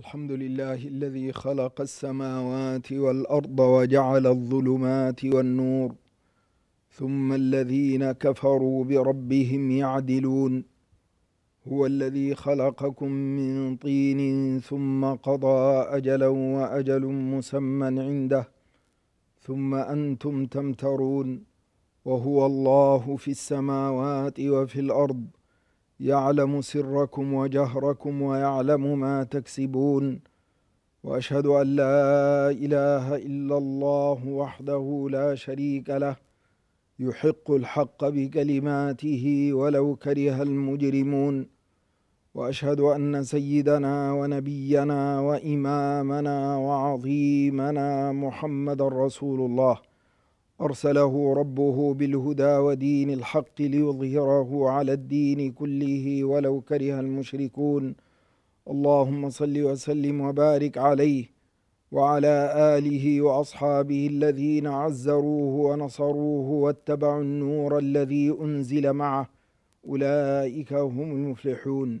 الحمد لله الذي خلق السماوات والأرض وجعل الظلمات والنور ثم الذين كفروا بربهم يعدلون هو الذي خلقكم من طين ثم قضى أجلا وأجل مسمى عنده ثم أنتم تمترون وهو الله في السماوات وفي الأرض يعلم سركم وجهركم ويعلم ما تكسبون واشهد ان لا اله الا الله وحده لا شريك له يحق الحق بكلماته ولو كره المجرمون واشهد ان سيدنا ونبينا وامامنا وعظيمنا محمدا رسول الله أرسله ربه بالهدى ودين الحق ليظهره على الدين كله ولو كره المشركون اللهم صل وسلم وبارك عليه وعلى آله وأصحابه الذين عزروه ونصروه واتبعوا النور الذي أنزل معه أولئك هم المفلحون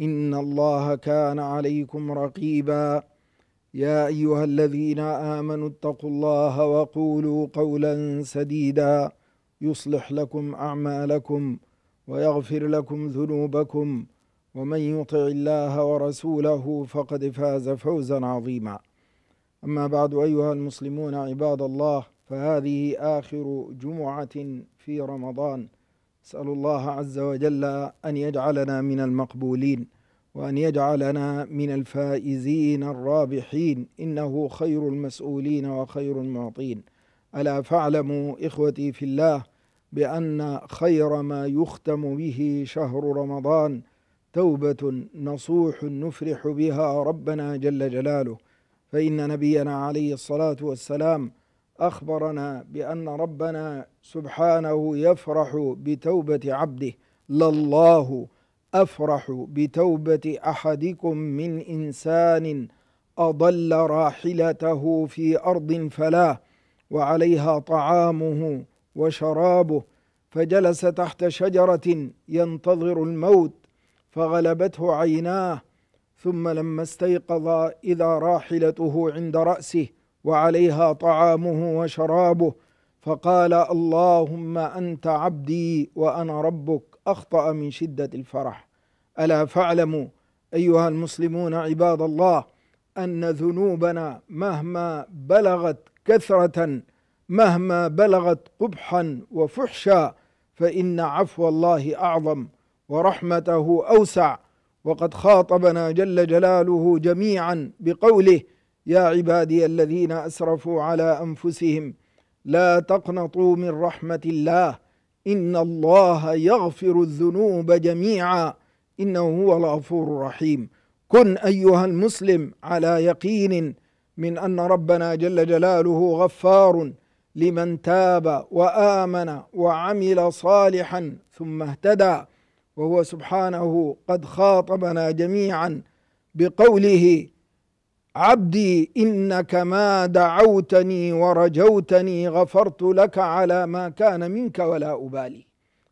إن الله كان عليكم رقيبا يا أيها الذين آمنوا اتقوا الله وقولوا قولا سديدا يصلح لكم أعمالكم ويغفر لكم ذنوبكم ومن يطع الله ورسوله فقد فاز فوزا عظيما أما بعد أيها المسلمون عباد الله فهذه آخر جمعة في رمضان نسأل الله عز وجل أن يجعلنا من المقبولين وأن يجعلنا من الفائزين الرابحين إنه خير المسؤولين وخير المعطين ألا فاعلموا إخوتي في الله بأن خير ما يختم به شهر رمضان توبة نصوح نفرح بها ربنا جل جلاله فإن نبينا عليه الصلاة والسلام أخبرنا بأن ربنا سبحانه يفرح بتوبة عبده لله أفرح بتوبة أحدكم من إنسان أضل راحلته في أرض فلا وعليها طعامه وشرابه فجلس تحت شجرة ينتظر الموت فغلبته عيناه ثم لما استيقظ إذا راحلته عند رأسه وعليها طعامه وشرابه فقال اللهم انت عبدي وانا ربك اخطا من شده الفرح الا فاعلموا ايها المسلمون عباد الله ان ذنوبنا مهما بلغت كثره مهما بلغت قبحا وفحشا فان عفو الله اعظم ورحمته اوسع وقد خاطبنا جل جلاله جميعا بقوله يا عبادي الذين اسرفوا على انفسهم لا تقنطوا من رحمه الله ان الله يغفر الذنوب جميعا انه هو الغفور الرحيم كن ايها المسلم على يقين من ان ربنا جل جلاله غفار لمن تاب وامن وعمل صالحا ثم اهتدى وهو سبحانه قد خاطبنا جميعا بقوله عبدي إنك ما دعوتني ورجوتني غفرت لك على ما كان منك ولا أبالي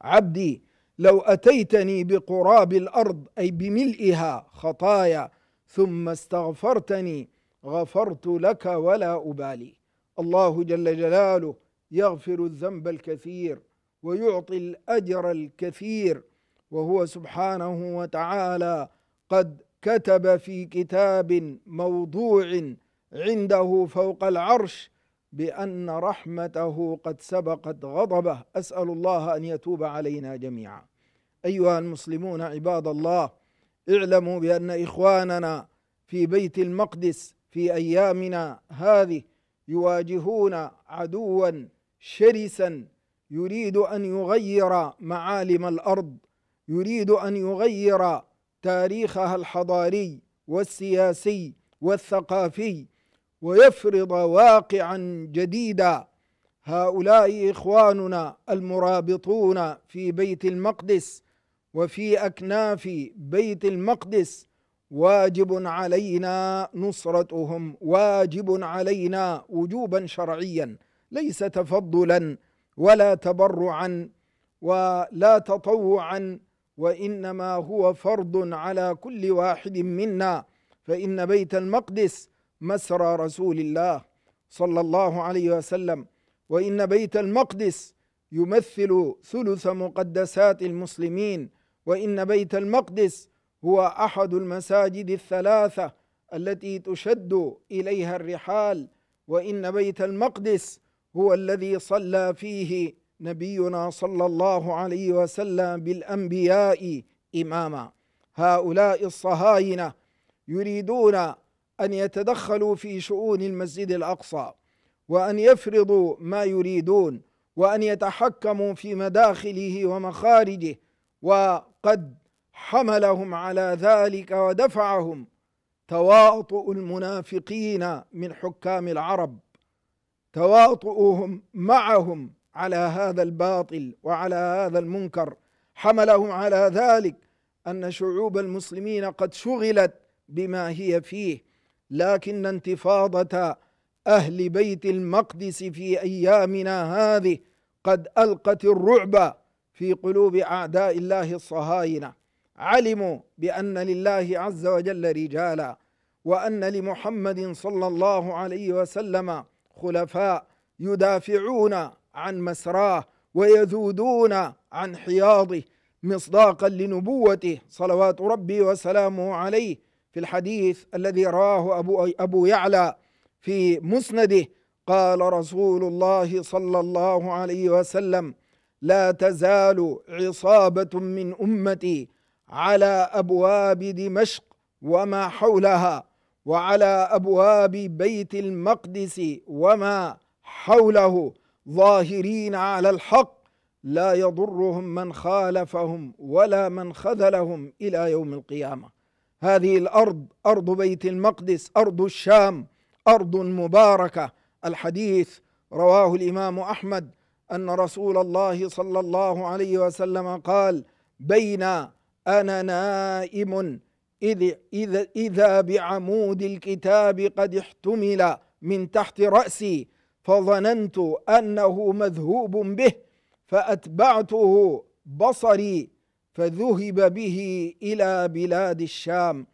عبدي لو أتيتني بقراب الأرض أي بملئها خطايا ثم استغفرتني غفرت لك ولا أبالي الله جل جلاله يغفر الذنب الكثير ويعطي الأجر الكثير وهو سبحانه وتعالى قد كتب في كتاب موضوع عنده فوق العرش بأن رحمته قد سبقت غضبه أسأل الله أن يتوب علينا جميعا أيها المسلمون عباد الله اعلموا بأن إخواننا في بيت المقدس في أيامنا هذه يواجهون عدوا شرسا يريد أن يغير معالم الأرض يريد أن يغير تاريخها الحضاري والسياسي والثقافي ويفرض واقعا جديدا هؤلاء إخواننا المرابطون في بيت المقدس وفي أكناف بيت المقدس واجب علينا نصرتهم واجب علينا وجوبا شرعيا ليس تفضلا ولا تبرعا ولا تطوعا وإنما هو فرض على كل واحد منا فإن بيت المقدس مسرى رسول الله صلى الله عليه وسلم وإن بيت المقدس يمثل ثلث مقدسات المسلمين وإن بيت المقدس هو أحد المساجد الثلاثة التي تشد إليها الرحال وإن بيت المقدس هو الذي صلى فيه نبينا صلى الله عليه وسلم بالأنبياء إماما هؤلاء الصهاينة يريدون أن يتدخلوا في شؤون المسجد الأقصى وأن يفرضوا ما يريدون وأن يتحكموا في مداخله ومخارجه وقد حملهم على ذلك ودفعهم تواطؤ المنافقين من حكام العرب تواطؤهم معهم على هذا الباطل وعلى هذا المنكر حملهم على ذلك ان شعوب المسلمين قد شغلت بما هي فيه لكن انتفاضه اهل بيت المقدس في ايامنا هذه قد القت الرعب في قلوب اعداء الله الصهاينه علموا بان لله عز وجل رجالا وان لمحمد صلى الله عليه وسلم خلفاء يدافعون عن مسراه ويذودون عن حياضه مصداقا لنبوته صلوات ربي وسلامه عليه في الحديث الذي رواه أبو, أبو يعلى في مسنده قال رسول الله صلى الله عليه وسلم لا تزال عصابة من أمتي على أبواب دمشق وما حولها وعلى أبواب بيت المقدس وما حوله ظاهرين على الحق لا يضرهم من خالفهم ولا من خذلهم الى يوم القيامه هذه الارض ارض بيت المقدس ارض الشام ارض مباركه الحديث رواه الامام احمد ان رسول الله صلى الله عليه وسلم قال بين انا نائم إذ إذا, إذا بعمود الكتاب قد احتمل من تحت رأسي فظننت أنه مذهوب به فأتبعته بصري فذهب به إلى بلاد الشام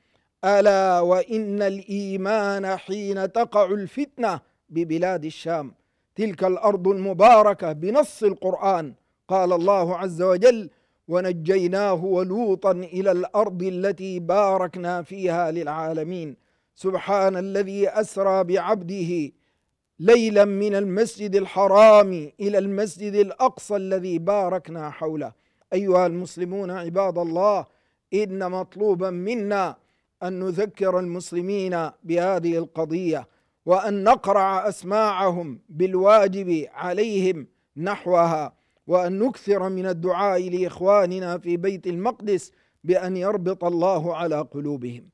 ألا وإن الإيمان حين تقع الفتنة ببلاد الشام تلك الأرض المباركة بنص القرآن قال الله عز وجل ونجيناه ولوطا إلى الأرض التي باركنا فيها للعالمين سبحان الذي أسرى بعبده ليلا من المسجد الحرام إلى المسجد الأقصى الذي باركنا حوله أيها المسلمون عباد الله إن مطلوبا منا أن نذكر المسلمين بهذه القضية وأن نقرع أسماعهم بالواجب عليهم نحوها وأن نكثر من الدعاء لإخواننا في بيت المقدس بأن يربط الله على قلوبهم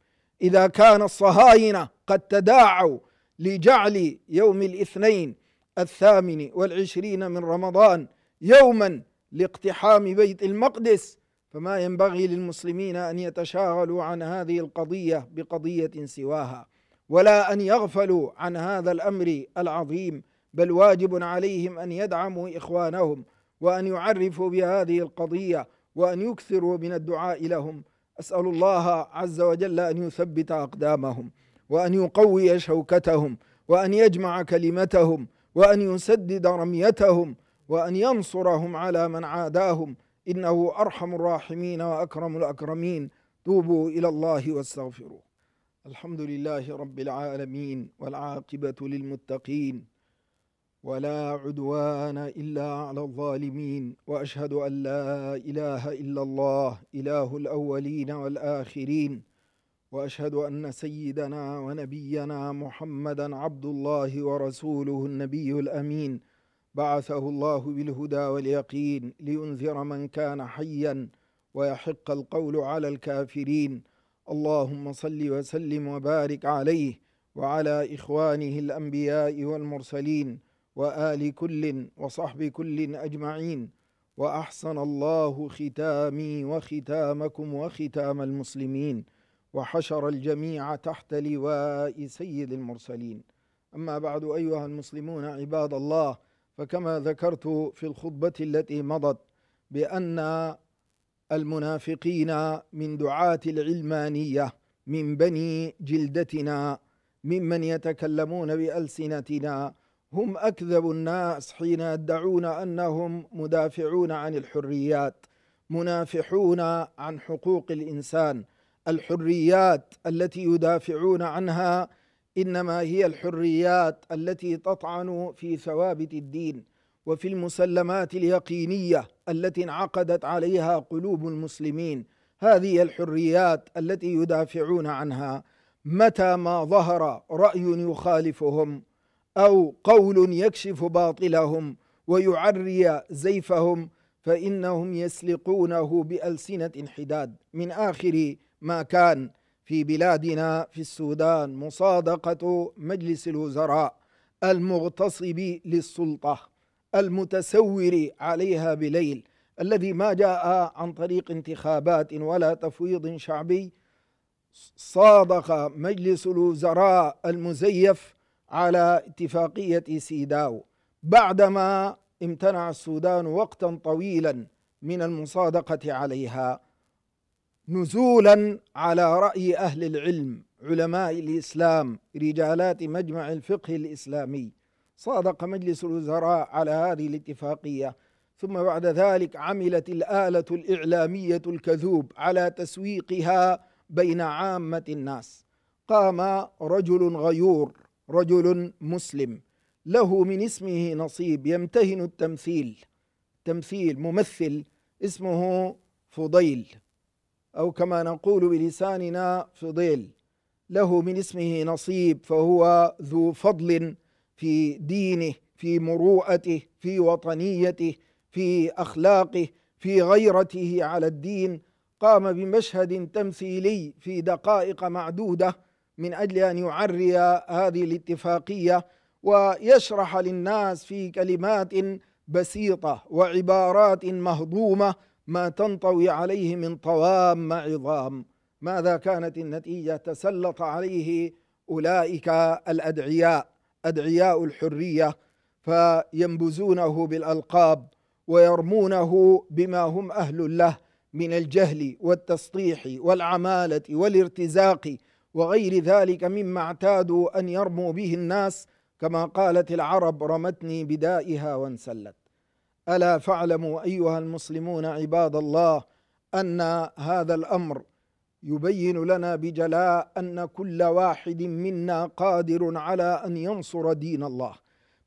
إذا كان الصهاينة قد تداعوا لجعل يوم الاثنين الثامن والعشرين من رمضان يوما لاقتحام بيت المقدس فما ينبغي للمسلمين أن يتشاغلوا عن هذه القضية بقضية سواها ولا أن يغفلوا عن هذا الأمر العظيم بل واجب عليهم أن يدعموا إخوانهم وأن يعرفوا بهذه القضية وأن يكثروا من الدعاء لهم أسأل الله عز وجل أن يثبت أقدامهم وأن يقوي شوكتهم وأن يجمع كلمتهم وأن يسدد رميتهم وأن ينصرهم على من عاداهم إنه أرحم الراحمين وأكرم الأكرمين توبوا إلى الله واستغفروه الحمد لله رب العالمين والعاقبة للمتقين ولا عدوان إلا على الظالمين وأشهد أن لا إله إلا الله إله الأولين والآخرين واشهد ان سيدنا ونبينا محمدا عبد الله ورسوله النبي الامين بعثه الله بالهدى واليقين لينذر من كان حيا ويحق القول على الكافرين اللهم صل وسلم وبارك عليه وعلى اخوانه الانبياء والمرسلين وال كل وصحب كل اجمعين واحسن الله ختامي وختامكم وختام المسلمين وحشر الجميع تحت لواء سيد المرسلين أما بعد أيها المسلمون عباد الله فكما ذكرت في الخطبة التي مضت بأن المنافقين من دعاة العلمانية من بني جلدتنا ممن يتكلمون بألسنتنا هم أكذب الناس حين يدعون أنهم مدافعون عن الحريات منافحون عن حقوق الإنسان الحريات التي يدافعون عنها انما هي الحريات التي تطعن في ثوابت الدين وفي المسلمات اليقينيه التي انعقدت عليها قلوب المسلمين هذه الحريات التي يدافعون عنها متى ما ظهر راي يخالفهم او قول يكشف باطلهم ويعري زيفهم فانهم يسلقونه بالسنه حداد من اخر ما كان في بلادنا في السودان مصادقة مجلس الوزراء المغتصب للسلطة المتسور عليها بليل الذي ما جاء عن طريق انتخابات ولا تفويض شعبي صادق مجلس الوزراء المزيف على اتفاقية سيداو بعدما امتنع السودان وقتا طويلا من المصادقة عليها نزولا على رأي أهل العلم علماء الإسلام رجالات مجمع الفقه الإسلامي صادق مجلس الوزراء على هذه الاتفاقية ثم بعد ذلك عملت الآلة الإعلامية الكذوب على تسويقها بين عامة الناس قام رجل غيور رجل مسلم له من اسمه نصيب يمتهن التمثيل تمثيل ممثل اسمه فضيل أو كما نقول بلساننا فضيل له من اسمه نصيب فهو ذو فضل في دينه في مروءته في وطنيته في أخلاقه في غيرته على الدين قام بمشهد تمثيلي في دقائق معدودة من أجل أن يعري هذه الاتفاقية ويشرح للناس في كلمات بسيطة وعبارات مهضومة ما تنطوي عليه من طوام عظام ماذا كانت النتيجة تسلط عليه أولئك الأدعياء أدعياء الحرية فينبزونه بالألقاب ويرمونه بما هم أهل له من الجهل والتسطيح والعمالة والارتزاق وغير ذلك مما اعتادوا أن يرموا به الناس كما قالت العرب رمتني بدائها وانسلت ألا فاعلموا أيها المسلمون عباد الله أن هذا الأمر يبين لنا بجلاء أن كل واحد منا قادر على أن ينصر دين الله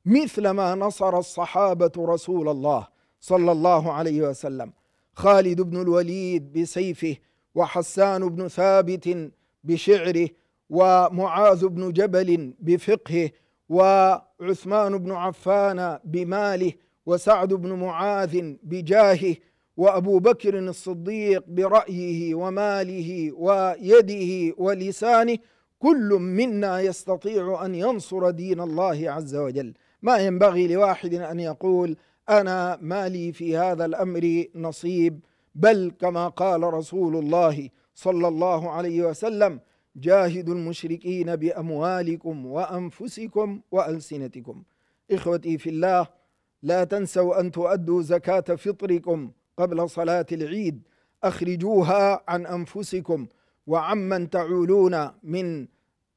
مثلما نصر الصحابة رسول الله صلى الله عليه وسلم خالد بن الوليد بسيفه وحسان بن ثابت بشعره ومعاذ بن جبل بفقهه وعثمان بن عفان بماله وسعد بن معاذ بجاهه وابو بكر الصديق برايه وماله ويده ولسانه كل منا يستطيع ان ينصر دين الله عز وجل ما ينبغي لواحد ان يقول انا مالي في هذا الامر نصيب بل كما قال رسول الله صلى الله عليه وسلم جاهدوا المشركين باموالكم وانفسكم والسنتكم اخوتي في الله لا تنسوا أن تؤدوا زكاة فطركم قبل صلاة العيد أخرجوها عن أنفسكم وعمن تعولون من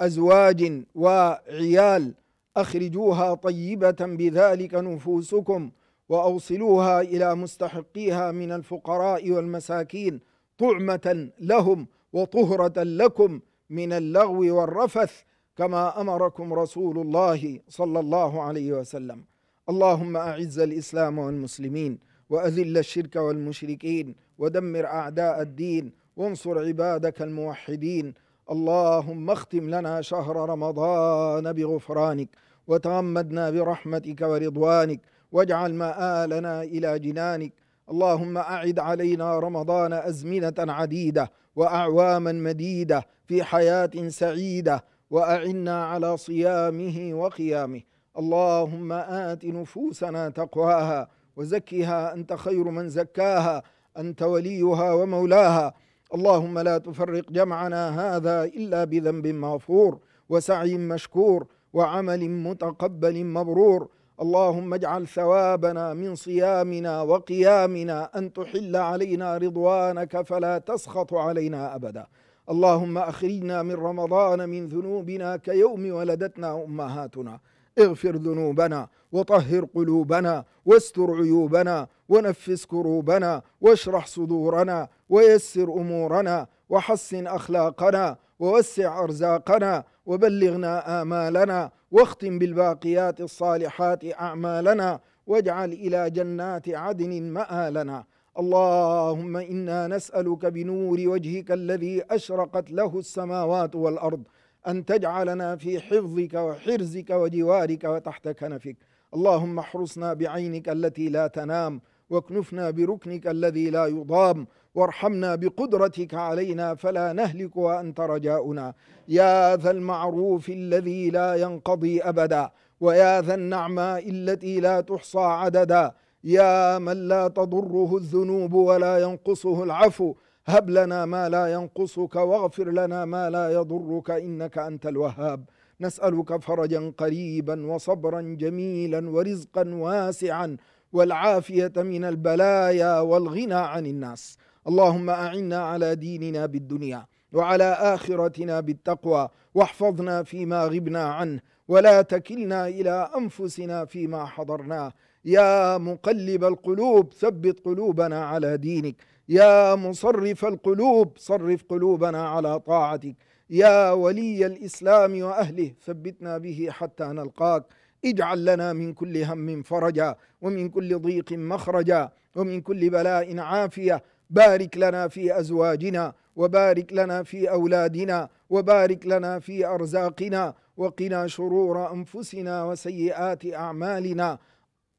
أزواج وعيال أخرجوها طيبة بذلك نفوسكم وأوصلوها إلى مستحقيها من الفقراء والمساكين طعمة لهم وطهرة لكم من اللغو والرفث كما أمركم رسول الله صلى الله عليه وسلم اللهم أعز الإسلام والمسلمين وأذل الشرك والمشركين ودمر أعداء الدين وانصر عبادك الموحدين اللهم اختم لنا شهر رمضان بغفرانك وتغمدنا برحمتك ورضوانك واجعل مآلنا إلى جنانك اللهم أعد علينا رمضان أزمنة عديدة وأعواما مديدة في حياة سعيدة وأعنا على صيامه وقيامه اللهم آت نفوسنا تقواها وزكها أنت خير من زكاها أنت وليها ومولاها اللهم لا تفرق جمعنا هذا إلا بذنب مغفور وسعي مشكور وعمل متقبل مبرور اللهم اجعل ثوابنا من صيامنا وقيامنا أن تحل علينا رضوانك فلا تسخط علينا أبدا اللهم أخرجنا من رمضان من ذنوبنا كيوم ولدتنا أمهاتنا اغفر ذنوبنا وطهر قلوبنا واستر عيوبنا ونفس كروبنا واشرح صدورنا ويسر امورنا وحسن اخلاقنا ووسع ارزاقنا وبلغنا امالنا واختم بالباقيات الصالحات اعمالنا واجعل الى جنات عدن مآلنا اللهم انا نسالك بنور وجهك الذي اشرقت له السماوات والارض أن تجعلنا في حفظك وحرزك وجوارك وتحت كنفك اللهم احرسنا بعينك التي لا تنام واكنفنا بركنك الذي لا يضام وارحمنا بقدرتك علينا فلا نهلك وأنت رجاؤنا يا ذا المعروف الذي لا ينقضي أبدا ويا ذا النعماء التي لا تحصى عددا يا من لا تضره الذنوب ولا ينقصه العفو هب لنا ما لا ينقصك واغفر لنا ما لا يضرك إنك أنت الوهاب نسألك فرجا قريبا وصبرا جميلا ورزقا واسعا والعافية من البلايا والغنى عن الناس اللهم أعنا على ديننا بالدنيا وعلى آخرتنا بالتقوى واحفظنا فيما غبنا عنه ولا تكلنا إلى أنفسنا فيما حضرناه يا مقلب القلوب ثبت قلوبنا على دينك يا مصرف القلوب صرف قلوبنا على طاعتك يا ولي الإسلام وأهله ثبتنا به حتى نلقاك اجعل لنا من كل هم فرجا ومن كل ضيق مخرجا ومن كل بلاء عافية بارك لنا في أزواجنا وبارك لنا في أولادنا وبارك لنا في أرزاقنا وقنا شرور أنفسنا وسيئات أعمالنا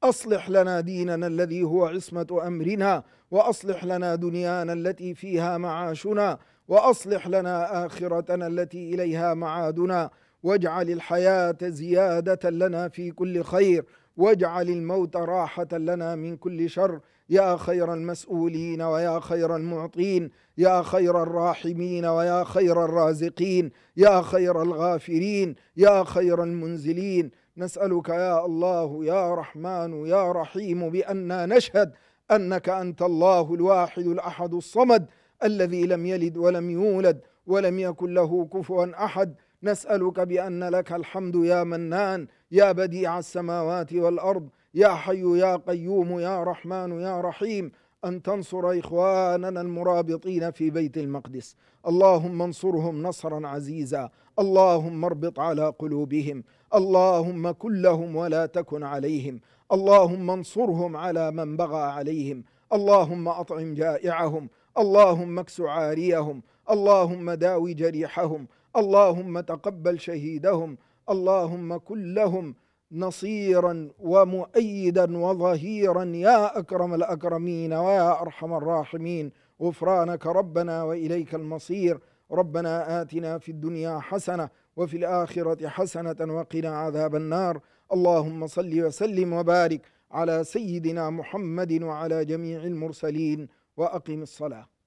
أصلح لنا ديننا الذي هو عصمة أمرنا وأصلح لنا دنيانا التي فيها معاشنا وأصلح لنا آخرتنا التي إليها معادنا واجعل الحياة زيادة لنا في كل خير واجعل الموت راحة لنا من كل شر يا خير المسؤولين ويا خير المعطين يا خير الراحمين ويا خير الرازقين يا خير الغافرين يا خير المنزلين نسألك يا الله يا رحمن يا رحيم بأننا نشهد أنك أنت الله الواحد الأحد الصمد الذي لم يلد ولم يولد ولم يكن له كفوا أحد نسألك بأن لك الحمد يا منان يا بديع السماوات والأرض يا حي يا قيوم يا رحمن يا رحيم أن تنصر إخواننا المرابطين في بيت المقدس اللهم انصرهم نصرا عزيزا اللهم اربط على قلوبهم اللهم كلهم ولا تكن عليهم اللهم انصرهم على من بغى عليهم اللهم أطعم جائعهم اللهم اكس عاريهم اللهم داوي جريحهم اللهم تقبل شهيدهم اللهم كن لهم نصيرا ومؤيدا وظهيرا يا أكرم الأكرمين ويا أرحم الراحمين غفرانك ربنا وإليك المصير ربنا آتنا في الدنيا حسنة وفي الآخرة حسنة وقنا عذاب النار اللهم صل وسلم وبارك على سيدنا محمد وعلى جميع المرسلين وأقم الصلاة